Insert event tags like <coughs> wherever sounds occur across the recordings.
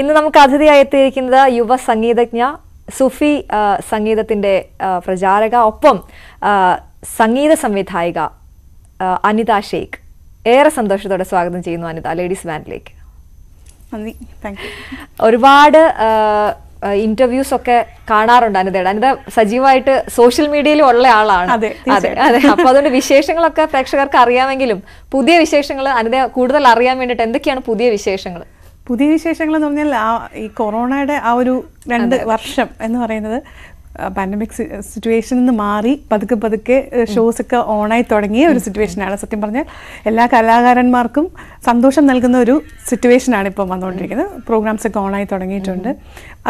ഇന്ന് നമുക്ക് അതിഥിയായി എത്തിയിരിക്കുന്നത് യുവ സംഗീതജ്ഞ സുഫി സംഗീതത്തിൻ്റെ പ്രചാരക ഒപ്പം സംഗീത സംവിധായിക അനിത ഷെയ്ഖ് ഏറെ സന്തോഷത്തോടെ സ്വാഗതം ചെയ്യുന്നു അനിത ലേഡീസ് ബാൻഡിലേക്ക് ഒരുപാട് ഇന്റർവ്യൂസ് ഒക്കെ കാണാറുണ്ട് അനിതയുടെ അനിത സജീവമായിട്ട് സോഷ്യൽ മീഡിയയിൽ ഉള്ള ആളാണ് അതെ അതെ അപ്പൊ അതുകൊണ്ട് വിശേഷങ്ങളൊക്കെ പ്രേക്ഷകർക്ക് അറിയാമെങ്കിലും പുതിയ വിശേഷങ്ങൾ അനിത കൂടുതൽ അറിയാൻ വേണ്ടിയിട്ട് എന്തൊക്കെയാണ് പുതിയ വിശേഷങ്ങൾ പുതിയ വിശേഷങ്ങൾ എന്ന് പറഞ്ഞാൽ ആ ഈ കൊറോണയുടെ ആ ഒരു രണ്ട് വർഷം എന്ന് പറയുന്നത് പാൻഡമിക് സിറ്റുവേഷനിൽ നിന്ന് മാറി പതുക്കെ പതുക്കെ ഷോസ് ഒക്കെ ഓണായി തുടങ്ങിയ ഒരു സിറ്റുവേഷനാണ് സത്യം പറഞ്ഞാൽ എല്ലാ കലാകാരന്മാർക്കും സന്തോഷം നൽകുന്ന ഒരു സിറ്റുവേഷനാണ് ഇപ്പോൾ വന്നുകൊണ്ടിരിക്കുന്നത് പ്രോഗ്രാംസ് ഒക്കെ ഓണായി തുടങ്ങിയിട്ടുണ്ട്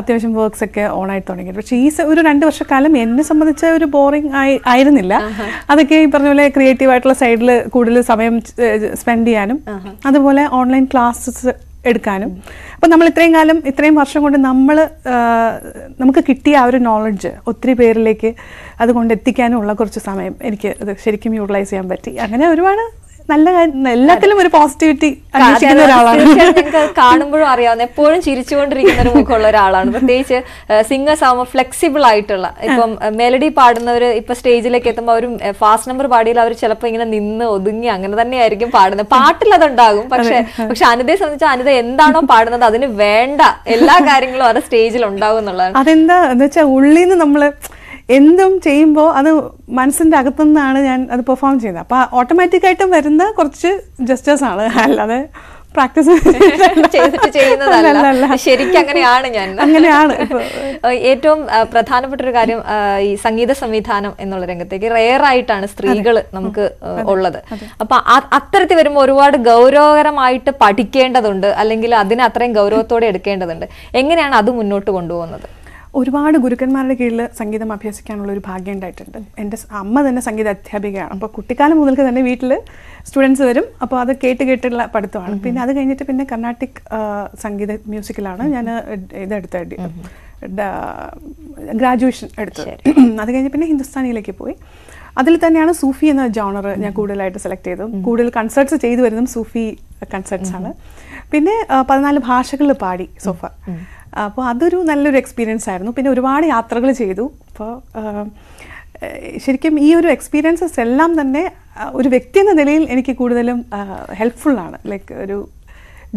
അത്യാവശ്യം വർക്ക്സ് ഒക്കെ ഓണായി തുടങ്ങിയിട്ടുണ്ട് പക്ഷേ ഈ ഒരു രണ്ട് വർഷക്കാലം എന്നെ സംബന്ധിച്ച ഒരു ബോറിംഗ് ആയി ആയിരുന്നില്ല അതൊക്കെ ഈ പറഞ്ഞ പോലെ ക്രിയേറ്റീവ് ആയിട്ടുള്ള സൈഡിൽ കൂടുതൽ സമയം സ്പെൻഡ് ചെയ്യാനും അതുപോലെ ഓൺലൈൻ ക്ലാസ്സസ് എടുക്കാനും അപ്പം നമ്മൾ ഇത്രയും കാലം ഇത്രയും വർഷം കൊണ്ട് നമ്മൾ നമുക്ക് കിട്ടിയ ആ ഒരു നോളജ് ഒത്തിരി പേരിലേക്ക് അതുകൊണ്ട് എത്തിക്കാനും ഉള്ള കുറച്ച് സമയം എനിക്ക് അത് ശരിക്കും യൂട്ടിലൈസ് ചെയ്യാൻ പറ്റി അങ്ങനെ ഒരുപാട് നല്ല കാര്യം എല്ലാത്തിലും ഒരു പോസിറ്റിവിറ്റി അന്വേഷിക്കുന്ന ഒരാളാണ് കാണുമ്പോഴും അറിയാവുന്ന എപ്പോഴും ചിരിച്ചുകൊണ്ടിരിക്കുന്ന ഒരു മുഖമുള്ള ഒരാളാണ് പ്രത്യേകിച്ച് സിംഗേഴ്സ് ആവുമ്പോൾ ഫ്ലെക്സിബിൾ ആയിട്ടുള്ള ഇപ്പം മെലഡി പാടുന്നവർ ഇപ്പൊ സ്റ്റേജിലേക്ക് എത്തുമ്പോൾ അവർ ഫാസ്റ്റ് നമ്പർ പാടിയാൽ അവർ ചിലപ്പോൾ ഇങ്ങനെ നിന്ന് ഒതുങ്ങി അങ്ങനെ തന്നെയായിരിക്കും പാടുന്നത് പാട്ടിൽ അതുണ്ടാകും പക്ഷെ പക്ഷെ അനിതയെ സംബന്ധിച്ച് അനിത എന്താണോ പാടുന്നത് അതിന് വേണ്ട എല്ലാ കാര്യങ്ങളും അത് സ്റ്റേജിൽ ഉണ്ടാകും എന്നുള്ളതാണ് അതെന്താ എന്ന് വെച്ചാൽ ഉള്ളിൽ നിന്ന് നമ്മള് എന്തും ചെയ്യുമ്പോൾ അത് മനസ്സിൻ്റെ നിന്നാണ് ഞാൻ അത് പെർഫോം ചെയ്യുന്നത് അപ്പോൾ ഓട്ടോമാറ്റിക്കായിട്ട് വരുന്ന കുറച്ച് ആണ് അല്ലാതെ പ്രാക്ടീസ് <laughs> ചെയ്യുന്നതല്ല ശരിക്കും അങ്ങനെയാണ് ഞാൻ അങ്ങനെയാണ് <laughs> ഏറ്റവും പ്രധാനപ്പെട്ട ഒരു കാര്യം ഈ സംഗീത സംവിധാനം എന്നുള്ള രംഗത്തേക്ക് റെയർ ആയിട്ടാണ് സ്ത്രീകൾ നമുക്ക് ഉള്ളത് അപ്പൊ അത്തരത്തിൽ വരുമ്പോൾ ഒരുപാട് ഗൗരവകരമായിട്ട് പഠിക്കേണ്ടതുണ്ട് അല്ലെങ്കിൽ അതിനെ അത്രയും ഗൗരവത്തോടെ എടുക്കേണ്ടതുണ്ട് എങ്ങനെയാണ് അത് മുന്നോട്ട് കൊണ്ടുപോകുന്നത് ഒരുപാട് ഗുരുക്കന്മാരുടെ കീഴിൽ സംഗീതം അഭ്യസിക്കാനുള്ള ഒരു ഭാഗ്യം ഉണ്ടായിട്ടുണ്ട് എൻ്റെ അമ്മ തന്നെ സംഗീത അധ്യാപികയാണ് അപ്പോൾ കുട്ടിക്കാലം മുതൽക്ക് തന്നെ വീട്ടിൽ സ്റ്റുഡൻസ് വരും അപ്പോൾ അത് കേട്ട് കേട്ടുള്ള പഠിത്തമാണ് പിന്നെ അത് കഴിഞ്ഞിട്ട് പിന്നെ കർണാട്ടിക് സംഗീത മ്യൂസിക്കിലാണ് ഞാൻ ഇതെടുത്ത ഗ്രാജുവേഷൻ എടുത്തത് <clears throat> അത് കഴിഞ്ഞ് പിന്നെ ഹിന്ദുസ്ഥാനിയിലേക്ക് പോയി അതിൽ തന്നെയാണ് സൂഫി എന്ന ജോണർ ഞാൻ കൂടുതലായിട്ട് സെലക്ട് ചെയ്തത് കൂടുതൽ കൺസേർട്സ് ചെയ്തു വരുന്നതും സൂഫി കൺസേർട്സ് ആണ് പിന്നെ പതിനാല് ഭാഷകളിൽ പാടി സോഫ അപ്പോൾ അതൊരു നല്ലൊരു എക്സ്പീരിയൻസ് ആയിരുന്നു പിന്നെ ഒരുപാട് യാത്രകൾ ചെയ്തു അപ്പോൾ ശരിക്കും ഈ ഒരു എക്സ്പീരിയൻസസ് എല്ലാം തന്നെ ഒരു വ്യക്തി എന്ന നിലയിൽ എനിക്ക് കൂടുതലും ഹെൽപ്ഫുള്ളാണ് ലൈക്ക് ഒരു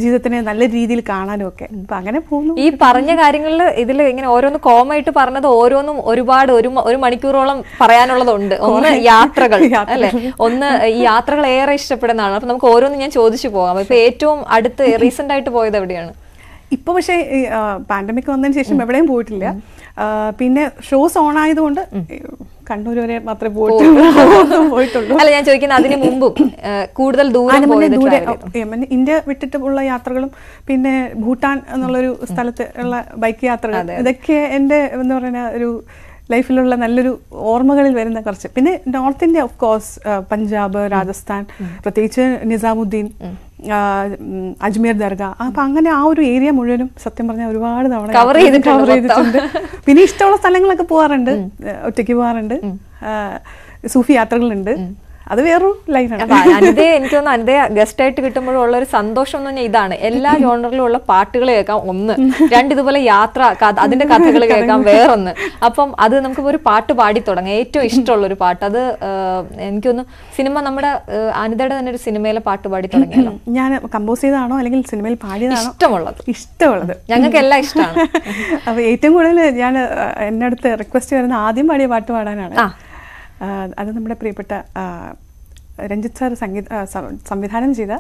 ജീവിതത്തിനെ നല്ല രീതിയിൽ കാണാനും ഒക്കെ അപ്പൊ അങ്ങനെ പോകുന്നു ഈ പറഞ്ഞ കാര്യങ്ങളിൽ ഇതിൽ ഇങ്ങനെ ഓരോന്ന് കോമായിട്ട് പറഞ്ഞത് ഓരോന്നും ഒരുപാട് ഒരു ഒരു മണിക്കൂറോളം പറയാനുള്ളതുണ്ട് ഒന്ന് യാത്രകൾ <laughs> അല്ലെ ഒന്ന് ഈ യാത്രകൾ ഏറെ ഇഷ്ടപ്പെടുന്നതാണ് അപ്പൊ നമുക്ക് ഓരോന്നും ഞാൻ ചോദിച്ചു പോകാം ഇപ്പൊ ഏറ്റവും അടുത്ത് റീസെന്റ് ആയിട്ട് പോയത് എവിടെയാണ് ഇപ്പൊ പക്ഷേ പാൻഡമിക് വന്നതിന് ശേഷം എവിടെയും പോയിട്ടില്ല പിന്നെ ഷോസ് ഓൺ ആയതുകൊണ്ട് കണ്ണൂർ വരെ മാത്രമേ പോയിട്ടുള്ളൂ പോയിട്ടുള്ളൂ അല്ല ഞാൻ ചോദിക്കുന്നത് അതിന് മുമ്പും കൂടുതൽ ദൂരം ദൂരെ ഇന്ത്യ വിട്ടിട്ടുള്ള യാത്രകളും പിന്നെ ഭൂട്ടാൻ എന്നുള്ളൊരു സ്ഥലത്ത് ഉള്ള ബൈക്ക് യാത്രകൾ ഇതൊക്കെ എൻ്റെ എന്താ പറയുന്ന ഒരു ലൈഫിലുള്ള നല്ലൊരു ഓർമ്മകളിൽ വരുന്ന കുറച്ച് പിന്നെ north India of course Punjab Rajasthan പ്രത്യേകിച്ച് നിസാമുദ്ദീൻ അജ്മീർ ദർഗ അപ്പൊ അങ്ങനെ ആ ഒരു ഏരിയ മുഴുവനും സത്യം പറഞ്ഞാൽ ഒരുപാട് തവണ കവർ ചെയ്തിട്ടുണ്ട് പിന്നെ ഇഷ്ടമുള്ള സ്ഥലങ്ങളൊക്കെ പോവാറുണ്ട് ഒറ്റയ്ക്ക് പോവാറുണ്ട് സൂഫി യാത്രകളുണ്ട് അത് വേറൊരു ലൈനാണ് അനിതയെ എനിക്ക് തോന്നുന്നു അനിതയെ ഗസ്റ്റ് ആയിട്ട് കിട്ടുമ്പോഴുള്ള ഒരു സന്തോഷം എന്ന് പറഞ്ഞാൽ ഇതാണ് എല്ലാ ജോണറിലും ഉള്ള പാട്ടുകൾ കേൾക്കാം ഒന്ന് രണ്ട് ഇതുപോലെ യാത്ര അതിന്റെ കഥകൾ കേൾക്കാം വേറൊന്ന് അപ്പം അത് നമുക്ക് ഒരു പാട്ട് പാടി തുടങ്ങാം ഏറ്റവും ഇഷ്ടമുള്ള ഒരു പാട്ട് അത് എനിക്കൊന്ന് സിനിമ നമ്മുടെ അനിതയുടെ തന്നെ ഒരു സിനിമയിലെ പാട്ട് പാടി തുടങ്ങിയാലോ ഞാൻ കമ്പോസ് ചെയ്താണോ അല്ലെങ്കിൽ സിനിമയിൽ പാടിയതാണോ ഇഷ്ടമുള്ളത് ഇഷ്ടമുള്ളത് ഞങ്ങൾക്ക് എല്ലാം ഇഷ്ടമാണ് <laughs> അപ്പൊ ഏറ്റവും കൂടുതൽ ഞാൻ എന്നടുത്ത് റിക്വസ്റ്റ് വരുന്ന ആദ്യം പാടിയ പാട്ട് പാടാനാണ് അത് നമ്മുടെ പ്രിയപ്പെട്ട രഞ്ജിത്ത് സാർ സംഗീത സംവിധാനം ചെയ്ത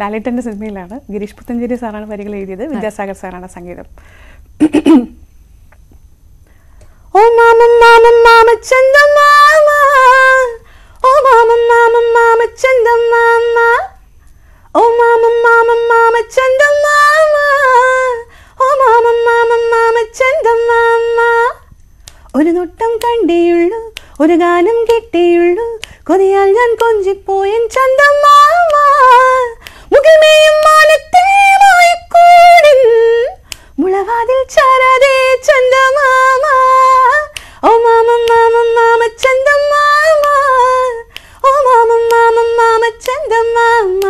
ലാലേട്ടൻ്റെ സിനിമയിലാണ് ഗിരീഷ് പുത്തഞ്ചേരി സാറാണ് വരികൾ എഴുതിയത് വിദ്യാസാഗർ സാറാണ് സംഗീതം <clears throat> ഓ മാമം മാമം മാമച്ചന്ത മാമ ഓ മാമം മാമം മാമച്ചന്ത മാമ ഓ മാമം മാമം മാമച്ചന്ത മാമ ഓ മാമം മാമം മാമച്ചന്ത മാമ ഒരു നൊട്ടം കണ്ടേയുള്ളൂ ഒരു ഗാനം കൊതിയാൽ ഞാൻ കൊഞ്ചിപ്പോയൻ ചന്തമ്മ മുഖമേയും മാനത്തേമായി കൂടൻ മുളവാതിൽ ചാരാതെ ചന്തമാമ ഓ മാമം മാമം മാമ ചന്തമാമ ഓ മാമം മാമം മാമ ചന്തമാമ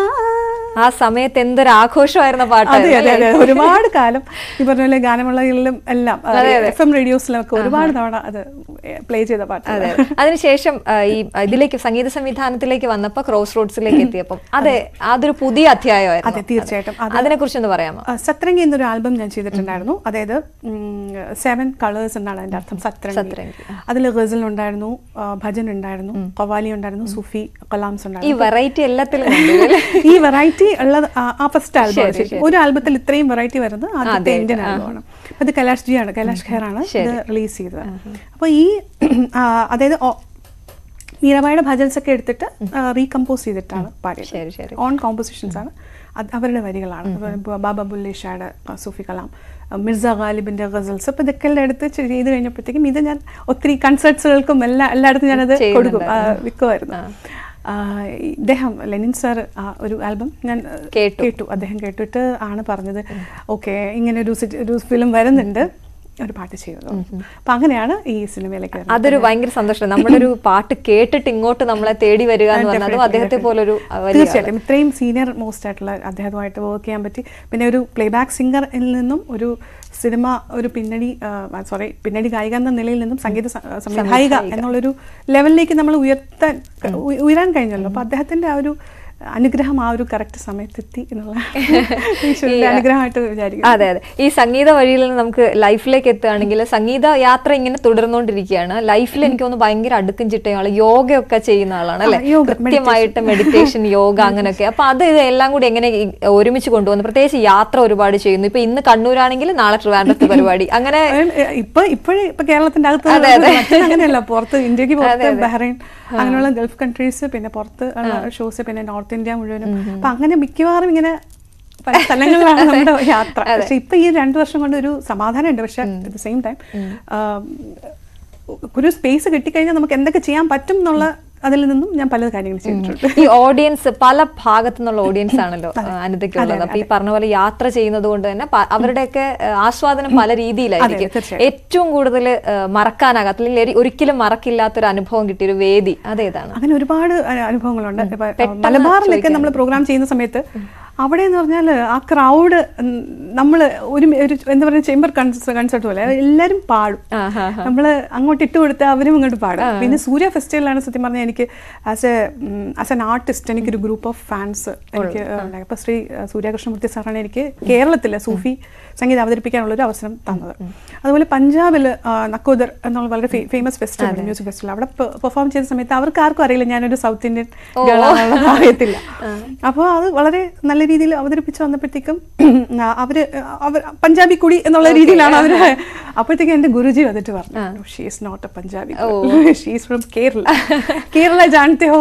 ആ സമയത്ത് എന്തൊരു ആഘോഷമായിരുന്ന പാട്ട് അതെ അതെ അതെ ഒരുപാട് കാലം ഈ പറഞ്ഞ പോലെ ഗാനമേളകളിലും എല്ലാം എഫ് എം റേഡിയോസിലും ഒക്കെ ഒരുപാട് തവണ അത് പ്ലേ ചെയ്ത പാട്ട് അതെ അതിനുശേഷം ഈ ഇതിലേക്ക് സംഗീത സംവിധാനത്തിലേക്ക് വന്നപ്പോൾ ക്രോസ് റോഡ്സിലേക്ക് എത്തിയപ്പോൾ അതെ അതൊരു പുതിയ അധ്യായമായിരുന്നു അതെ തീർച്ചയായിട്ടും അതിനെ കുറിച്ച് ഒന്ന് പറയാമോ സത്രംഗി എന്നൊരു ആൽബം ഞാൻ ചെയ്തിട്ടുണ്ടായിരുന്നു അതായത് സെവൻ കളേഴ്സ് എന്നാണ് അതിന്റെ അർത്ഥം സത്രംഗി അതിൽ ഗസൽ ഉണ്ടായിരുന്നു ഭജൻ ഉണ്ടായിരുന്നു കവാലി ഉണ്ടായിരുന്നു സൂഫി കലാംസ് ഉണ്ടായിരുന്നു <laughs> ഈ വെറൈറ്റി എല്ലാത്തിലും ഈ വെറൈറ്റി ഉള്ളത് ആ ഫസ്റ്റ് ആൽബം ഒരു ആൽബത്തിൽ ഇത്രയും വെറൈറ്റി വരുന്നത് ആദ്യത്തെ ഇന്ത്യൻ ആൽബമാണ് അപ്പം ഇത് കൈലാഷ് ജി ആണ് കൈലാഷ് ഖേറാണ് ഇത് റിലീസ് ചെയ്തത് അപ്പോൾ ഈ അതായത് മീരാബായുടെ ഭജൻസ് ഒക്കെ എടുത്തിട്ട് റീകമ്പോസ് ചെയ്തിട്ടാണ് പാടിയത് ഓൺ കോമ്പോസിഷൻസ് ആണ് അവരുടെ വരികളാണ് ബാബ ബുല്ലേഷായുടെ സൂഫി കലാം മിർസ ഗാലിബിന്റെ ഗസൽസ് അപ്പൊ ഇതൊക്കെ എല്ലാം എടുത്ത് ചെയ്ത് കഴിഞ്ഞപ്പോഴത്തേക്കും ഇത് ഞാൻ ഒത്തിരി കൺസേർട്സുകൾക്കും എല്ലാ എല്ലായിടത്തും ഞാനത് കൊടുക്കും വിൽക്കുമായിരുന്നു ഇദ്ദേഹം ലെനിൻ സാർ ഒരു ആൽബം ഞാൻ കേട്ടു കേട്ടു അദ്ദേഹം കേട്ടിട്ട് ആണ് പറഞ്ഞത് ഓക്കെ ഇങ്ങനെ ഒരു ഒരു ഫിലിം വരുന്നുണ്ട് ഒരു പാട്ട് ചെയ്യുന്നു അപ്പൊ അങ്ങനെയാണ് ഈ സിനിമയിലേക്ക് അതൊരു ഭയങ്കര സന്തോഷം നമ്മളൊരു <laughs> പാട്ട് കേട്ടിട്ട് ഇങ്ങോട്ട് നമ്മളെ തേടി വരിക എന്ന് പറഞ്ഞാൽ അദ്ദേഹത്തെ പോലൊരു തീർച്ചയായിട്ടും ഇത്രയും സീനിയർ മോസ്റ്റ് ആയിട്ടുള്ള അദ്ദേഹവുമായിട്ട് വർക്ക് ചെയ്യാൻ പറ്റി പിന്നെ ഒരു പ്ലേബാക്ക് സിംഗറിൽ നിന്നും ഒരു സിനിമ ഒരു പിന്നണി സോറി പിന്നണി ഗായിക എന്ന നിലയിൽ നിന്നും സംഗീത സംവിധായിക എന്നുള്ളൊരു ലെവലിലേക്ക് നമ്മൾ ഉയർത്താൻ ഉയരാൻ കഴിഞ്ഞല്ലോ അപ്പോൾ അദ്ദേഹത്തിൻ്റെ ആ ഒരു അനുഗ്രഹം ആ ഒരു കറക്റ്റ് സമയത്തെത്തി എന്നുള്ള <laughs> അനുഗ്രഹമായിട്ട് വിചാരിക്കും അതെ അതെ ഈ സംഗീത വഴിയിൽ നിന്ന് നമുക്ക് ലൈഫിലേക്ക് എത്തുകയാണെങ്കിൽ സംഗീത യാത്ര ഇങ്ങനെ തുടർന്നുകൊണ്ടിരിക്കുകയാണ് ലൈഫിൽ എനിക്ക് തോന്നുന്നു ഭയങ്കര അടുക്കും ചിട്ടയാണ് യോഗയൊക്കെ ചെയ്യുന്ന ആളാണ് അല്ലെ കൃത്യമായിട്ട് മെഡിറ്റേഷൻ <laughs> യോഗ അങ്ങനെയൊക്കെ അപ്പൊ അത് എല്ലാം കൂടി എങ്ങനെ ഒരുമിച്ച് കൊണ്ടുപോകുന്നു പ്രത്യേകിച്ച് യാത്ര ഒരുപാട് ചെയ്യുന്നു ഇപ്പൊ ഇന്ന് കണ്ണൂരാണെങ്കിൽ നാളെ ട്രിവാൻഡ്രത്ത് പരിപാടി <laughs> അങ്ങനെ ഇപ്പൊ ഇപ്പോഴും ഇപ്പൊ കേരളത്തിന്റെ അകത്ത് അങ്ങനെയല്ല പുറത്ത് ഇന്ത്യക്ക് ബഹ്റൈൻ അങ്ങനെയുള്ള ഗൾഫ് കൺട്രീസ് പിന്നെ പുറത്ത് ഷോസ് പിന്നെ നോർത്ത് നോർത്ത് ഇന്ത്യ മുഴുവനും അപ്പൊ അങ്ങനെ മിക്കവാറും ഇങ്ങനെ പല സ്ഥലങ്ങളിലാണ് <laughs> നമ്മുടെ യാത്ര പക്ഷെ ഇപ്പൊ ഈ രണ്ടു വർഷം കൊണ്ട് ഒരു സമാധാനമുണ്ട് പക്ഷെ അറ്റ് ദ സെയിം ടൈം ഒരു സ്പേസ് കിട്ടിക്കഴിഞ്ഞാൽ നമുക്ക് എന്തൊക്കെ ചെയ്യാൻ പറ്റും എന്നുള്ള അതിൽ നിന്നും ഞാൻ പല കാര്യങ്ങൾ ചെയ്തിട്ടുണ്ട് ഈ ഓഡിയൻസ് പല ഭാഗത്തു നിന്നുള്ള ഓഡിയൻസ് ആണല്ലോ <laughs> അനിതയ്ക്കുള്ളത് അപ്പൊ ഈ പറഞ്ഞ പോലെ യാത്ര ചെയ്യുന്നത് കൊണ്ട് തന്നെ അവരുടെയൊക്കെ ആസ്വാദനം പല രീതിയിലായിരിക്കും ഏറ്റവും കൂടുതൽ മറക്കാനാകാത്ത അല്ലെങ്കിൽ ഒരിക്കലും മറക്കില്ലാത്ത ഒരു അനുഭവം കിട്ടിയ ഒരു വേദി അതേതാണ് അങ്ങനെ ഒരുപാട് അനുഭവങ്ങളുണ്ട് മലബാറിലൊക്കെ നമ്മൾ പ്രോഗ്രാം ചെയ്യുന്ന സമയത്ത് അവിടെ എന്ന് പറഞ്ഞാൽ ആ ക്രൗഡ് നമ്മൾ ഒരു ഒരു എന്താ പറയുക ചേംബർ കൺസേർട്ട് പോലെ എല്ലാവരും പാടും നമ്മൾ അങ്ങോട്ട് ഇട്ട് കൊടുത്ത് അവരും ഇങ്ങോട്ട് പാടും പിന്നെ സൂര്യ ഫെസ്റ്റിവലാണ് സത്യം പറഞ്ഞാൽ എനിക്ക് as a as an artist എനിക്കൊരു ഗ്രൂപ്പ് ഓഫ് ഫാൻസ് എനിക്ക് അപ്പോൾ ശ്രീ സൂര്യകൃഷ്ണമൂർത്തി സാറാണ് എനിക്ക് കേരളത്തിലെ സൂഫി സംഗീതം അവതരിപ്പിക്കാനുള്ളൊരു ഒരു അവസരം തന്നത് അതുപോലെ പഞ്ചാബിൽ നക്കോദർ എന്നുള്ള വളരെ ഫേമസ് ഫെസ്റ്റിവൽ മ്യൂസിക് ഫെസ്റ്റിവൽ അവിടെ പെർഫോം ചെയ്ത സമയത്ത് അവർക്ക് ആർക്കും അറിയില്ല ഞാനൊരു സൗത്ത് ഇന്ത്യൻ അറിയത്തില്ല അപ്പോൾ അത് വളരെ നല്ല രീതിയിൽ അവതരിപ്പിച്ച് വന്നപ്പോഴത്തേക്കും അവര് അവർ പഞ്ചാബി കുടി എന്നുള്ള രീതിയിലാണ് അവര് അപ്പോഴത്തേക്കും എന്റെ ഗുരുജി വന്നിട്ട് പറഞ്ഞു she's not a Punjabi she's from Kerala Kerala ജാനത്തെ ഹോ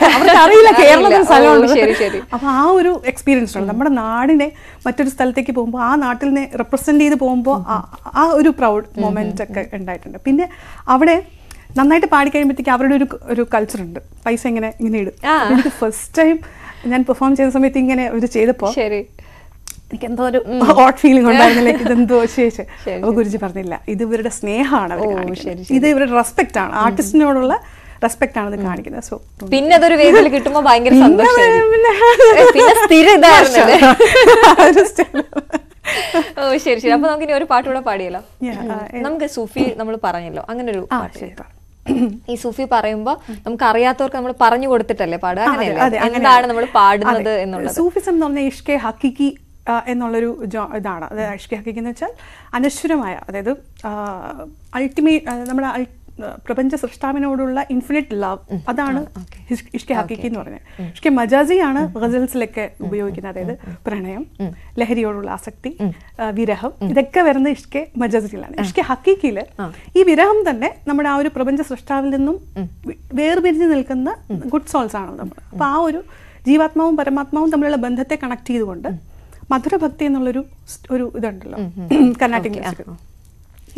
<laughs> അറിയില്ല കേരളത്തിൽ സ്ഥലമാണ് അപ്പോൾ ആ ഒരു എക്സ്പീരിയൻസ് ഉണ്ട് നമ്മുടെ നാടിനെ മറ്റൊരു സ്ഥലത്തേക്ക് പോകുമ്പോൾ ആ നിന്ന് റെപ്രസെന്റ് ചെയ്ത് പോകുമ്പോൾ ആ ഒരു പ്രൗഡ് മൊമെന്റ് ഒക്കെ ഉണ്ടായിട്ടുണ്ട് പിന്നെ അവിടെ നന്നായിട്ട് പാടി അവരുടെ ഒരു ഒരു കൾച്ചർ ഉണ്ട് പൈസ ഇങ്ങനെ ഇങ്ങനെ ഇടും ഫസ്റ്റ് ടൈം ഞാൻ പെർഫോം ചെയ്യുന്ന സമയത്ത് ഇങ്ങനെ ഒരു ചെയ്തപ്പോ എനിക്ക് എന്തോ ഒരു ഹോട്ട് ഫീലിംഗ് ഉണ്ടായിരുന്നില്ല ഇതെന്തോ ശേഷം അപ്പൊ ഗുരുജി പറഞ്ഞില്ല ഇത് ഇവരുടെ സ്നേഹമാണ് ഇത് ഇവരുടെ റെസ്പെക്ട് ആണ് ആർട്ടിസ്റ്റിനോടുള്ള റെസ്പെക്ട് ആണ് ഇത് കാണിക്കുന്നത് സോ പിന്നെ അതൊരു വേദിയിൽ കിട്ടുമ്പോൾ ഭയങ്കര <laughs> <laughs> ഓ ശരി ശരി അപ്പൊ നമുക്ക് ഇനി ഒരു പാട്ടുകൂടെ പാടിയല്ലോ നമുക്ക് സൂഫി നമ്മൾ പറഞ്ഞല്ലോ അങ്ങനെ ഒരു പാട്ട് ഈ സൂഫി പറയുമ്പോൾ നമുക്ക് അറിയാത്തവർക്ക് നമ്മൾ പറഞ്ഞു കൊടുത്തിട്ടല്ലേ പാടുക എന്താണ് നമ്മൾ പാടുന്നത് എന്നുള്ളത് സൂഫിസം എന്ന് പറഞ്ഞാൽ ഇഷ്കെ ഹക്കിക്ക് എന്നുള്ളൊരു ജോ ഇതാണ് അതായത് ഇഷ്കെ ഹക്കിക്ക് എന്ന് വെച്ചാൽ അനശ്വരമായ അതായത് അൾട്ടിമേറ്റ് നമ്മുടെ പ്രപഞ്ച സൃഷ്ടാവിനോടുള്ള ഇൻഫിനിറ്റ് ലവ് അതാണ് ഇഷ്കെ ഹക്കീക്കി എന്ന് പറഞ്ഞത് ഇഷ്കെ മജാസിയാണ് ഗസൽസിലൊക്കെ ഉപയോഗിക്കുന്നത് അതായത് പ്രണയം ലഹരിയോടുള്ള ആസക്തി വിരഹം ഇതൊക്കെ വരുന്ന ഇഷ്കെ മജാസിയിലാണ് ഇഷ്കെ ഹക്കീക്കിയില് ഈ വിരഹം തന്നെ നമ്മുടെ ആ ഒരു പ്രപഞ്ച സൃഷ്ടാവിൽ നിന്നും വേർപിരിഞ്ഞ് നിൽക്കുന്ന ഗുഡ് സോൾസ് ആണ് നമ്മൾ അപ്പോൾ ആ ഒരു ജീവാത്മാവും പരമാത്മാവും തമ്മിലുള്ള ബന്ധത്തെ കണക്ട് ചെയ്തുകൊണ്ട് മധുരഭക്തി എന്നുള്ളൊരു ഒരു ഇതുണ്ടല്ലോ കർണാട്ടിക്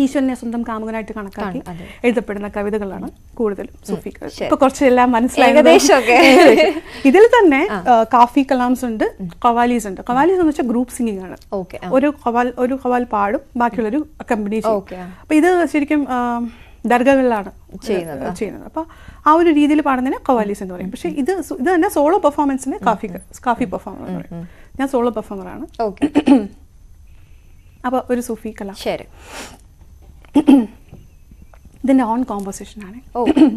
ഈശ്വരനെ സ്വന്തം കാമുകനായിട്ട് കണക്കാക്കി എഴുതപ്പെടുന്ന കവിതകളാണ് കൂടുതലും സൂഫി ഇപ്പൊ കുറച്ചെല്ലാം മനസ്സിലായി <laughs> ഇതിൽ തന്നെ കാഫി കലാംസ് ഉണ്ട് കവാലീസ് ഉണ്ട് കവാലീസ് എന്ന് വെച്ചാൽ ഗ്രൂപ്പ് സിംഗിങ് ആണ് ഒരു കവാൽ ഒരു കവാൽ പാടും ബാക്കിയുള്ളൊരു കമ്പനി അപ്പൊ ഇത് ശരിക്കും ദർഗകളിലാണ് ചെയ്യുന്നത് അപ്പൊ ആ ഒരു രീതിയിൽ പാടുന്നതിന് കവാലീസ് എന്ന് പറയും പക്ഷെ ഇത് ഇത് തന്നെ സോളോ പെർഫോമൻസിന് കാഫി കാഫി പെർഫോമർ എന്ന് പറയും ഞാൻ സോളോ പെർഫോമറാണ് അപ്പൊ ഒരു സൂഫി കല ശരി ഇതിൻ്റെ ഓൺ കോമ്പോസിഷനാണ് ഓ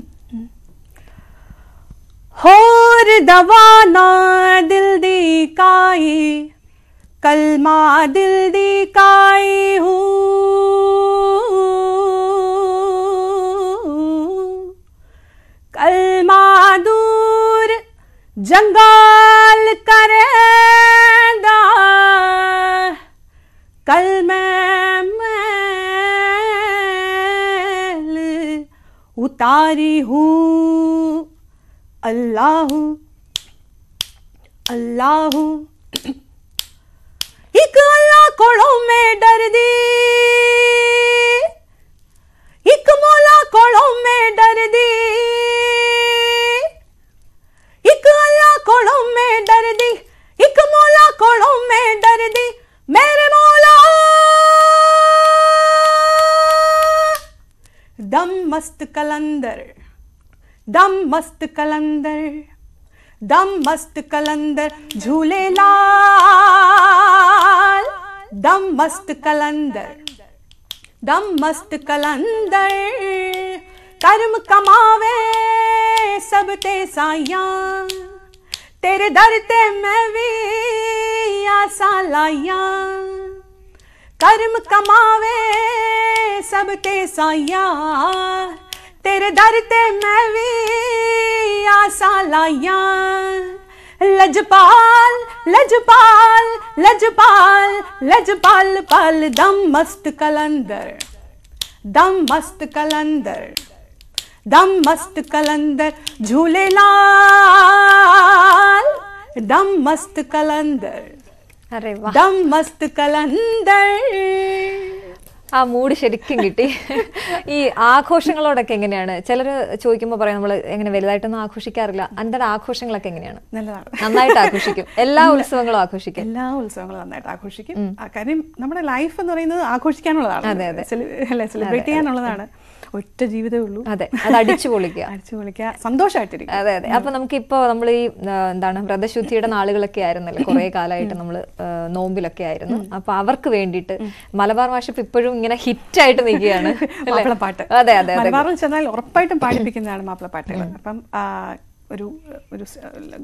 होर दवा ना दिल दी काई कलमा दिल दी काई हूँ कलमा दूर जंगा अल्लाह अल्लाह एक अल्लाह कोड़ों में डर दी एक मौला कोड़ों में डर दी एक अल्लाह कोड़ों में डर दी एक मौला कोड़ों में डर दी मेरे मौला दम मस्त कलंदर दम मस्त कलंदर दम मस्त कलंदर झूले लाल दम मस्त कलंदर दम मस्त कलंदर कर्म कमावे सब ते साइया तेरे दर ते मैं भी आसा लाइया कर्म कमावे सब ते साइया तेरे दर ते मैं भी आसा लाइया लजपाल लजपाल लजपाल लजपाल पाल दम मस्त कलंदर दम मस्त कलंदर दम मस्त कलंदर झूले लाल दम मस्त कलंदर अरे दम मस्त कलंदर ആ മൂഡ് ശരിക്കും കിട്ടി ഈ ആഘോഷങ്ങളോടൊക്കെ എങ്ങനെയാണ് ചിലർ ചോദിക്കുമ്പോൾ പറയാം നമ്മൾ എങ്ങനെ വലുതായിട്ടൊന്നും ആഘോഷിക്കാറില്ല അന്തയുടെ ആഘോഷങ്ങളൊക്കെ എങ്ങനെയാണ് നല്ലതാണ് നന്നായിട്ട് ആഘോഷിക്കും എല്ലാ ഉത്സവങ്ങളും ആഘോഷിക്കും എല്ലാ ഉത്സവങ്ങളും നന്നായിട്ട് ആഘോഷിക്കും കാര്യം നമ്മുടെ ലൈഫ് എന്ന് പറയുന്നത് ആഘോഷിക്കാനുള്ളതാണ് സെലിബ്രേറ്റ് ചെയ്യാനുള്ളതാണ് ഒറ്റ ജീവിതമേ ഉള്ളൂ അതെ അത് അടിച്ചു പൊളിക്കുക <laughs> അടിച്ചു പൊളിക്കുക സന്തോഷമായിട്ടിരിക്കും അതെ അതെ അപ്പൊ നമുക്കിപ്പോ നമ്മൾ ഈ എന്താണ് വ്രതശുദ്ധിയുടെ നാളുകളൊക്കെ ആയിരുന്നല്ലോ കുറെ കാലമായിട്ട് നമ്മൾ നോമ്പിലൊക്കെ ആയിരുന്നു അപ്പൊ അവർക്ക് വേണ്ടിയിട്ട് മലബാർ മാഷപ്പ് ഇപ്പോഴും ഇങ്ങനെ ഹിറ്റ് ആയിട്ട് നിൽക്കുകയാണ് <laughs> മാപ്പിളപ്പാട്ട് അതെ അതെ മലബാറിൽ ചെന്നാൽ ഉറപ്പായിട്ടും പാടിപ്പിക്കുന്നതാണ് മാപ്പിളപ്പാട്ടുകൾ അപ്പം ഒരു ഒരു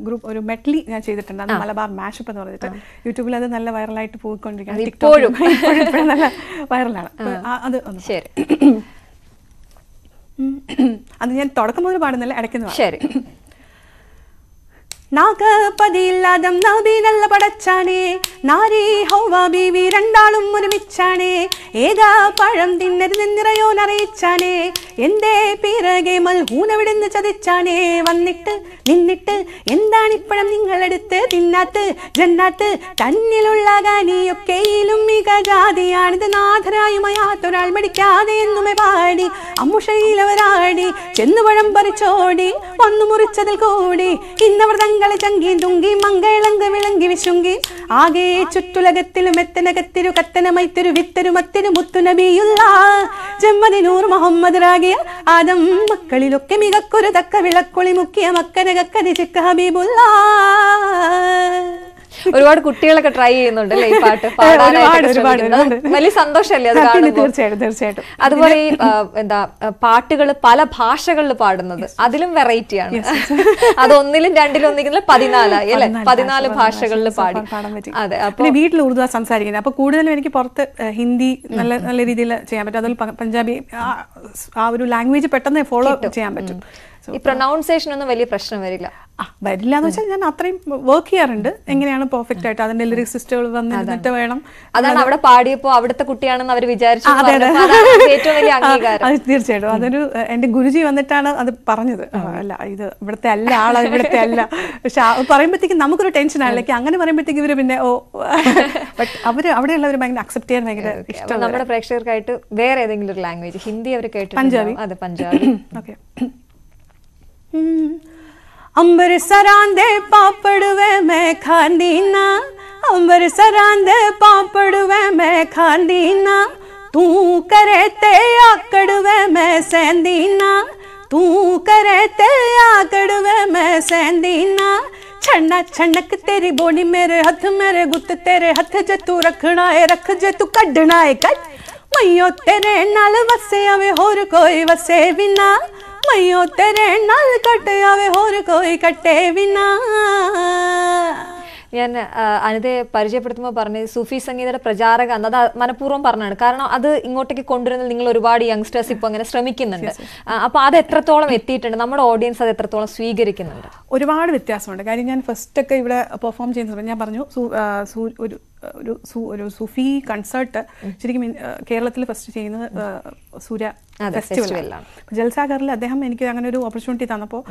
ഗ്രൂപ്പ് ഒരു മെഡ്ലി ഞാൻ ചെയ്തിട്ടുണ്ട് അത് മലബാർ മാഷപ്പ് എന്ന് പറഞ്ഞിട്ട് യൂട്യൂബിൽ അത് നല്ല വൈറലായിട്ട് പോയിക്കൊണ്ടിരിക്കുകയാണ് ഇപ്പോഴും ഇപ്പോഴും നല്ല വൈറലാണ് അത് ഒന്ന് ശരി <clears throat> അത് ഞാൻ തുടക്കം മുതൽ പാടുന്നില്ല ഇടയ്ക്കുന്നു ശരി നാഗപതിയില്ലാതം നബി നല്ല പടച്ചാനേ നാരേ ഹൗവ ബീവി രണ്ടാളും ഒരുമിച്ചാണേ ഏതാ പഴം തിന്നരുന്ന് നിറയോ നറിയിച്ചാനേ എന്തേ പിറകെ മൽഹൂനവിടുന്ന് ചതിച്ചാനേ വന്നിട്ട് നിന്നിട്ട് എന്താണിപ്പഴം നിങ്ങളെടുത്ത് തിന്നാത്ത് ജന്നാത്ത് തന്നിലുള്ള ഗാനിയൊക്കെയിലും മികജാതിയാണിത് നാഥരായി മയാത്തൊരാൾ മടിക്കാതെ എന്നുമേ പാടി അമ്മുഷയിലവരാടി ചെന്നുപഴം പറിച്ചോടി വന്നു മുറിച്ചതിൽ കൂടി ഇന്നവർ തങ്ങളെ ചങ്കി തുങ്കി മംഗളങ്ക് വിളങ്കി വിശുങ്കി ആകെ ചുറ്റുലകത്തിലും എത്തനകത്തിരു കത്തനമൈത്തിരു വിത്തരു മത്തിരു മുത്തുനബിയുള്ള ജമ്മദിനൂർ മുഹമ്മദ് റാഗിയ ആദം മക്കളിലൊക്കെ മികക്കൊരു തക്ക വിളക്കൊളി മുക്കിയ മക്കനകക്കതി ചിക്ക ഹബീബുള്ള ഒരുപാട് കുട്ടികളൊക്കെ ട്രൈ ചെയ്യുന്നുണ്ട് അല്ലേ ഈ പാട്ട് <laughs> പാടാനായിട്ട് വലിയ സന്തോഷമല്ലേ അത് തീർച്ചയായിട്ടും അതുപോലെ ഈ എന്താ പാട്ടുകൾ പല ഭാഷകളിൽ പാടുന്നത് അതിലും വെറൈറ്റിയാണ് <laughs> അത് ഒന്നിലും രണ്ടിലും ഒന്നിക്കുന്ന പതിനാലായി അല്ലെ പതിനാല് ഭാഷകളിൽ പാടി അതെ പിന്നെ വീട്ടിൽ ഉറുദു സംസാരിക്കുന്നത് അപ്പൊ കൂടുതലും എനിക്ക് പുറത്ത് ഹിന്ദി നല്ല നല്ല രീതിയിൽ ചെയ്യാൻ പറ്റും അതുപോലെ പഞ്ചാബി ആ ഒരു ലാംഗ്വേജ് പെട്ടെന്ന് ഫോളോ ചെയ്യാൻ പറ്റും ഈ പ്രൊനൗൺസേഷൻ ഒന്നും വലിയ പ്രശ്നം വരില്ല വരില്ല എന്ന് വെച്ചാൽ ഞാൻ അത്രയും വർക്ക് ചെയ്യാറുണ്ട് എങ്ങനെയാണ് പെർഫെക്റ്റ് ആയിട്ട് അതിന്റെ സിസ്റ്റുകൾ വന്നിട്ട് വേണം അതാണ് അവിടെ പാടിയപ്പോ അവിടുത്തെ കുട്ടിയാണെന്ന് അവർ വിചാരിച്ചു വലിയ അംഗീകാരം അത് തീർച്ചയായിട്ടും അതൊരു എന്റെ ഗുരുജി വന്നിട്ടാണ് അത് പറഞ്ഞത് അല്ല ഇത് ഇവിടുത്തെ അല്ല ആള് ഇവിടുത്തെ അല്ല പക്ഷെ പറയുമ്പോഴത്തേക്കും നമുക്കൊരു ടെൻഷൻ ആണല്ലേ അങ്ങനെ പറയുമ്പോഴത്തേക്കും ഇവര് പിന്നെ ഓ ബട്ട് അവര് അവിടെയുള്ളവർ ഭയങ്കര അക്സെപ്റ്റ് ചെയ്യാൻ ഭയങ്കര ഇഷ്ടം നമ്മുടെ പ്രേക്ഷകർക്കായിട്ട് വേറെ ഏതെങ്കിലും ഒരു ലാംഗ്വേജ് ഹിന്ദി അവർ കേട്ടു പഞ്ചാബി അതെ പഞ്ചാബി ഓക്കെ ਅੰਮ੍ਰਿਤਸਰਾਂ ਦੇ ਪਾਪੜ ਵੇ ਮੈਂ ਖਾਂਦੀ ਨਾ ਅੰਮ੍ਰਿਤਸਰਾਂ ਦੇ ਪਾਪੜ ਵੇ ਮੈਂ ਖਾਂਦੀ ਨਾ ਤੂੰ ਕਰੇ ਤੇ ਆਕੜ ਵੇ ਮੈਂ ਸੈਂਦੀ ਨਾ ਤੂੰ ਕਰੇ ਤੇ ਆਕੜ ਵੇ ਮੈਂ ਸੈਂਦੀ ਨਾ ਛੰਨਾ ਛਣਕ ਤੇਰੀ ਬੋਣੀ ਮੇਰੇ ਹੱਥ ਮੇਰੇ ਗੁੱਤ ਤੇਰੇ ਹੱਥ ਜੇ ਤੂੰ ਰੱਖਣਾ ਏ ਰੱਖ ਜੇ ਤੂੰ ਕੱਢਣਾ ਏ ਕੱਢ ਮਈਓ ਤੇਰੇ ਨਾਲ ਵਸਿਆ ਵੇ ਹੋਰ ਕੋਈ ਵਸੇ ਵੀ ਨਾ ਮਈਓ ਤੇਰੇ ਨਾਲ ਆਵੇ ਹੋਰ ਕੋਈ ਕੱਟੇ ਬਿਨਾ ഞാൻ അനിതയെ പരിചയപ്പെടുത്തുമ്പോൾ പറഞ്ഞത് സൂഫി സംഗീതയുടെ പ്രചാരക എന്ന് അത് മനഃപൂർവ്വം പറഞ്ഞാണ് കാരണം അത് ഇങ്ങോട്ടേക്ക് കൊണ്ടുവരുന്നത് നിങ്ങൾ ഒരുപാട് യങ്സ്റ്റേഴ്സ് ഇപ്പോൾ അങ്ങനെ ശ്രമിക്കുന്നുണ്ട് അപ്പോൾ അത് എത്രത്തോളം എത്തിയിട്ടുണ്ട് നമ്മുടെ ഓഡിയൻസ് അത് എത്രത്തോളം സ്വീകരിക്കുന്നുണ്ട് ഒരുപാട് വ്യത്യാസമുണ്ട് കാര്യം ഞാൻ ഫസ്റ്റ് ഒക്കെ ഇവിടെ പെർഫോം ചെയ്യുന്ന സമയത്ത് ഞാൻ പറഞ്ഞു ഒരു ഒരു ഒരു സൂഫി കൺസേർട്ട് ശരിക്കും കേരളത്തിൽ ഫസ്റ്റ് ചെയ്യുന്നത് സൂര്യ ഫെസ്റ്റിവലാണ് ജൽസാഗറിൽ അദ്ദേഹം എനിക്ക് അങ്ങനെ ഒരു ഓപ്പർച്യൂണിറ്റി തന്നപ്പോൾ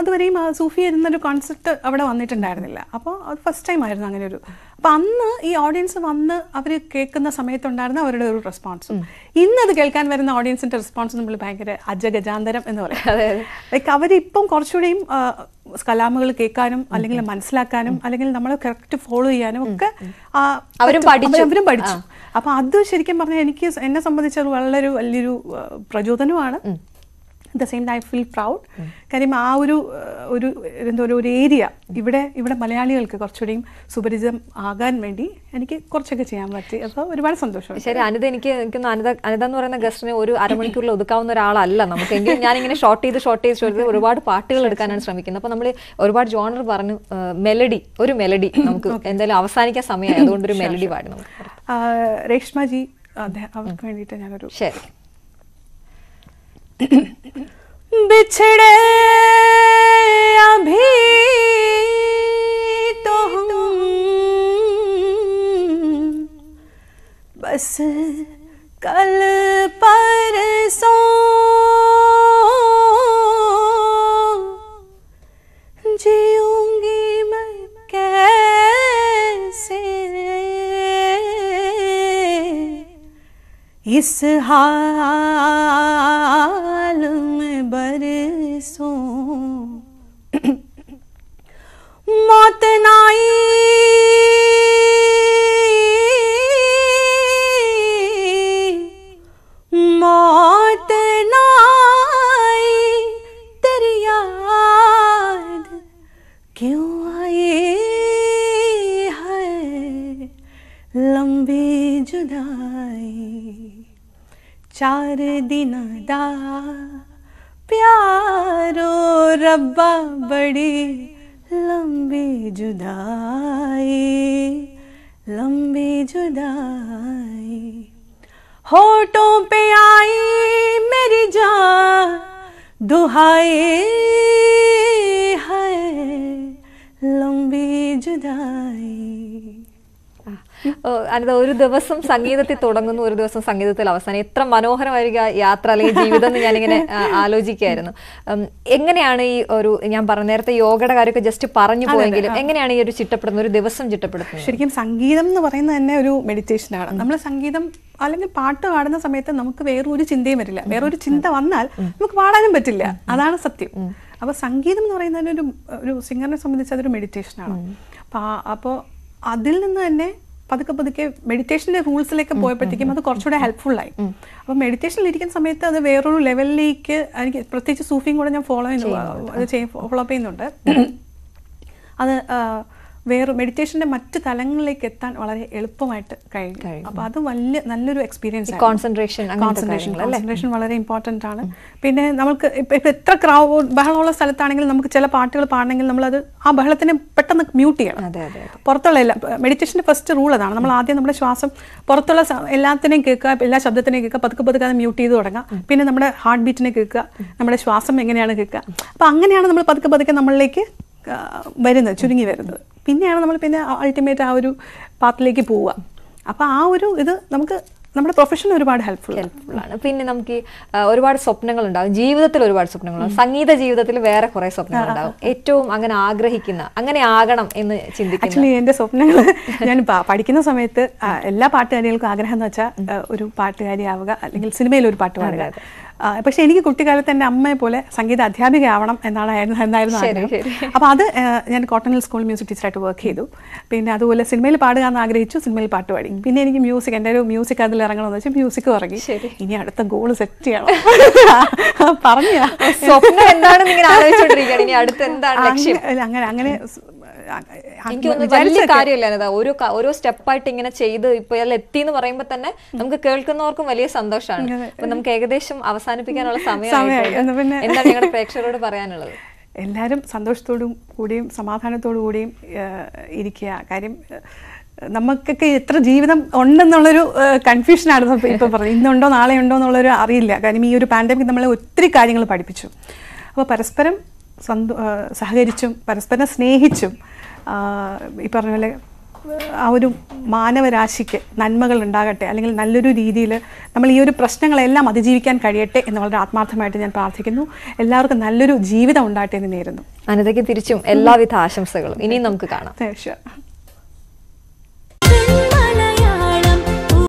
അതുവരെയും സൂഫി എന്നൊരു കൺസെപ്റ്റ് അവിടെ വന്നിട്ടുണ്ടായിരുന്നില്ല അപ്പോൾ അത് ഫസ്റ്റ് ടൈം ആയിരുന്നു അങ്ങനെ ഒരു അപ്പം അന്ന് ഈ ഓഡിയൻസ് വന്ന് അവർ കേൾക്കുന്ന സമയത്തുണ്ടായിരുന്ന അവരുടെ ഒരു റെസ്പോൺസും ഇന്ന് അത് കേൾക്കാൻ വരുന്ന ഓഡിയൻസിൻ്റെ റെസ്പോൺസ് നമ്മൾ ഭയങ്കര അജഗജാന്തരം എന്ന് പറയാം ലൈക്ക് അവരിപ്പം കുറച്ചുകൂടിയും കലാമുകൾ കേൾക്കാനും അല്ലെങ്കിൽ മനസ്സിലാക്കാനും അല്ലെങ്കിൽ നമ്മളെ കറക്റ്റ് ഫോളോ ചെയ്യാനും ഒക്കെ അവരും പഠിച്ചു അവരും പഠിച്ചു അപ്പം അത് ശരിക്കും പറഞ്ഞാൽ എനിക്ക് എന്നെ സംബന്ധിച്ചത് വളരെ വലിയൊരു പ്രചോദനമാണ് at the same time I feel proud കാര്യം ആ ഒരു ഒരു എന്തോ ഒരു ഏരിയ ഇവിടെ ഇവിടെ മലയാളികൾക്ക് കുറച്ചുകൂടി സുപരിചിതം ആകാൻ വേണ്ടി എനിക്ക് കുറച്ചൊക്കെ ചെയ്യാൻ പറ്റി അപ്പോൾ ഒരുപാട് സന്തോഷം ശരി അനിത എനിക്ക് എനിക്ക് അനിത അനിത എന്ന് പറയുന്ന ഗസ്റ്റിന് ഒരു അരമണിക്കൂറിൽ ഒതുക്കാവുന്ന ഒരാളല്ല നമുക്ക് എങ്കിലും ഞാൻ ഇങ്ങനെ ഷോർട്ട് ചെയ്ത് ഷോർട്ട് ചെയ്ത് ചോദിച്ചത് ഒരുപാട് പാട്ടുകൾ എടുക്കാനാണ് ശ്രമിക്കുന്നത് അപ്പോൾ നമ്മൾ ഒരുപാട് ജോണർ പറഞ്ഞു മെലഡി ഒരു മെലഡി നമുക്ക് എന്തായാലും അവസാനിക്കാൻ സമയമായി അതുകൊണ്ട് ഒരു മെലഡി പാടി നമുക്ക് രേഷ്മജി അതെ അവർക്ക് വേണ്ടിയിട്ട് ഞാനൊരു ശരി बिछड़े अभी तो हम बस कल सो जीऊंगी मैं कैसे इस हार जुदाई चार दिन दा प्यारो रब्बा बड़ी लंबी जुदाई लंबी जुदाई होटों पे आई मेरी जान दुहाई है लंबी जुदाई അനിത ഒരു ദിവസം സംഗീതത്തിൽ തുടങ്ങുന്നു ഒരു ദിവസം സംഗീതത്തിൽ അവസാനം എത്ര മനോഹരമായിരിക്കും യാത്ര അല്ലെങ്കിൽ ജീവിതം എന്ന് ഞാനിങ്ങനെ ആലോചിക്കുകയായിരുന്നു എങ്ങനെയാണ് ഈ ഒരു ഞാൻ പറഞ്ഞ നേരത്തെ യോഗയുടെ കാര്യമൊക്കെ ജസ്റ്റ് പറഞ്ഞു പോയെങ്കിലും എങ്ങനെയാണ് ഈ ഒരു ചിട്ടപ്പെടുന്ന ഒരു ദിവസം ചിട്ടപ്പെടുന്നത് ശരിക്കും സംഗീതം എന്ന് പറയുന്നത് തന്നെ ഒരു മെഡിറ്റേഷനാണ് നമ്മൾ സംഗീതം അല്ലെങ്കിൽ പാട്ട് പാടുന്ന സമയത്ത് നമുക്ക് വേറൊരു ചിന്തയും വരില്ല വേറൊരു ചിന്ത വന്നാൽ നമുക്ക് പാടാനും പറ്റില്ല അതാണ് സത്യം അപ്പോൾ സംഗീതം എന്ന് പറയുന്നതിന് ഒരു ഒരു സിംഗറിനെ സംബന്ധിച്ച് അതൊരു മെഡിറ്റേഷനാണ് അപ്പോൾ അപ്പോൾ അതിൽ നിന്ന് തന്നെ പതുക്കെ പതുക്കെ മെഡിറ്റേഷൻ്റെ റൂൾസിലേക്ക് പോയപ്പോഴത്തേക്കും അത് കുറച്ചുകൂടെ ഹെൽപ്ഫുള്ളായി അപ്പോൾ മെഡിറ്റേഷനിൽ ഇരിക്കുന്ന സമയത്ത് അത് വേറൊരു ലെവലിലേക്ക് എനിക്ക് പ്രത്യേകിച്ച് സൂഫിയും കൂടെ ഞാൻ ഫോളോ ചെയ്യുന്നു അത് ഫോളോ അപ്പ് ചെയ്യുന്നുണ്ട് അത് <coughs> വേറെ മെഡിറ്റേഷന്റെ മറ്റു തലങ്ങളിലേക്ക് എത്താൻ വളരെ എളുപ്പമായിട്ട് കഴിയും അപ്പോൾ അത് വലിയ നല്ലൊരു എക്സ്പീരിയൻസ് കോൺസെൻട്രേഷൻ കോൺസെൻട്രേഷൻ കോൺസെൻട്രേഷൻ വളരെ ഇമ്പോർട്ടന്റ് ആണ് പിന്നെ നമുക്ക് ഇപ്പൊ എത്ര ക്രൗഡ് ബഹളമുള്ള സ്ഥലത്താണെങ്കിലും നമുക്ക് ചില പാട്ടുകൾ പാടണമെങ്കിൽ നമ്മളത് ആ ബഹളത്തിനെ പെട്ടെന്ന് മ്യൂട്ട് ചെയ്യണം പുറത്തുള്ള എല്ലാ മെഡിറ്റേഷൻ്റെ ഫസ്റ്റ് റൂൾ അതാണ് നമ്മൾ ആദ്യം നമ്മുടെ ശ്വാസം പുറത്തുള്ള എല്ലാത്തിനെയും കേൾക്കുക എല്ലാ ശബ്ദത്തിനെയും കേൾക്കുക പതുക്കെ പതുക്കെ അത് മ്യൂട്ട് ചെയ്ത് തുടങ്ങാം പിന്നെ നമ്മുടെ ഹാർട്ട് ബീറ്റിനെ കേൾക്കുക നമ്മുടെ ശ്വാസം എങ്ങനെയാണ് കേൾക്കുക അപ്പോൾ അങ്ങനെയാണ് നമ്മൾ പതുക്കെ പതുക്കെ നമ്മളിലേക്ക് വരുന്നത് ചുരുങ്ങി വരുന്നത് പിന്നെയാണ് നമ്മൾ പിന്നെ അൾട്ടിമേറ്റ് ആ ഒരു പാത്തിലേക്ക് പോവുക അപ്പോൾ ആ ഒരു ഇത് നമുക്ക് നമ്മുടെ പ്രൊഫഷൻ ഒരുപാട് ഹെൽപ്ഫുൾ ആണ് പിന്നെ നമുക്ക് ഒരുപാട് സ്വപ്നങ്ങൾ ഉണ്ടാകും ജീവിതത്തിൽ ഒരുപാട് സ്വപ്നങ്ങൾ സംഗീത ജീവിതത്തിൽ വേറെ കുറെ സ്വപ്നങ്ങൾ ഉണ്ടാകും ഏറ്റവും അങ്ങനെ ആഗ്രഹിക്കുന്ന അങ്ങനെ ആകണം എന്ന് ചിന്തിക്കുന്നു എന്റെ എൻ്റെ സ്വപ്നങ്ങൾ ഞാൻ പഠിക്കുന്ന സമയത്ത് എല്ലാ പാട്ടുകാരികൾക്കും ആഗ്രഹം എന്ന് വെച്ചാൽ ഒരു ആവുക അല്ലെങ്കിൽ സിനിമയിൽ ഒരു പാട്ട് പാടുക പക്ഷെ എനിക്ക് കുട്ടിക്കാലത്ത് എൻ്റെ അമ്മയെ പോലെ സംഗീത അധ്യാപിക ആവണം എന്നാണ് എന്നായിരുന്നു ആഗ്രഹം അപ്പോൾ അത് ഞാൻ കോട്ടണൽ സ്കൂൾ മ്യൂസിക് ടീച്ചറായിട്ട് വർക്ക് ചെയ്തു പിന്നെ അതുപോലെ സിനിമയിൽ പാടുക എന്ന് ആഗ്രഹിച്ചു സിനിമയിൽ പാട്ട് പാടി പിന്നെ എനിക്ക് മ്യൂസിക് എൻ്റെ ഒരു മ്യൂസിക് അതിൽ എന്ന് വെച്ചാൽ മ്യൂസിക് ഇറങ്ങി ഇനി അടുത്ത ഗോൾ സെറ്റ് ചെയ്യണം <laughs> പറഞ്ഞു സ്വപ്നം എന്താണെന്ന് ഇങ്ങനെ ആലോചിച്ചോണ്ടിരിക്കുകയാണ് ഇനി അടുത്ത എന്താണ് ലക്ഷ്യം അങ്ങനെ അങ്ങനെ വലിയ കാര്യമില്ല ഓരോ ഓരോ സ്റ്റെപ്പായിട്ട് ഇങ്ങനെ ചെയ്ത് ഇപ്പൊ എത്തി എന്ന് പറയുമ്പോൾ തന്നെ നമുക്ക് കേൾക്കുന്നവർക്കും വലിയ സന്തോഷമാണ് അപ്പൊ നമുക്ക് ഏകദേശം അവസാനം അവസാനിപ്പിക്കാനുള്ള സമയം പിന്നെ എന്താണ് ഞങ്ങളുടെ പ്രേക്ഷകരോട് പറയാനുള്ളത് എല്ലാവരും സന്തോഷത്തോടും കൂടിയും സമാധാനത്തോടു കൂടിയും ഇരിക്കുക കാര്യം നമുക്കൊക്കെ എത്ര ജീവിതം ഉണ്ടെന്നുള്ളൊരു കൺഫ്യൂഷനാണ് ഇപ്പോൾ പറഞ്ഞത് ഇന്നുണ്ടോ നാളെ ഉണ്ടോ എന്നുള്ളൊരു അറിയില്ല കാര്യം ഈ ഒരു പാൻഡമിക് നമ്മളെ ഒത്തിരി കാര്യങ്ങൾ പഠിപ്പിച്ചു അപ്പോൾ പരസ്പരം സഹകരിച്ചും പരസ്പരം സ്നേഹിച്ചും ഈ പറഞ്ഞ പോലെ ആ ഒരു മാനവരാശിക്ക് നന്മകൾ ഉണ്ടാകട്ടെ അല്ലെങ്കിൽ നല്ലൊരു രീതിയിൽ നമ്മൾ ഈ ഒരു പ്രശ്നങ്ങളെല്ലാം അതിജീവിക്കാൻ കഴിയട്ടെ എന്ന് വളരെ ആത്മാർത്ഥമായിട്ട് ഞാൻ പ്രാർത്ഥിക്കുന്നു എല്ലാവർക്കും നല്ലൊരു ജീവിതം ഉണ്ടാകട്ടെ എന്ന് നേരുന്നു അനിതയ്ക്ക് തിരിച്ചും എല്ലാവിധ ആശംസകളും ഇനിയും നമുക്ക് കാണാം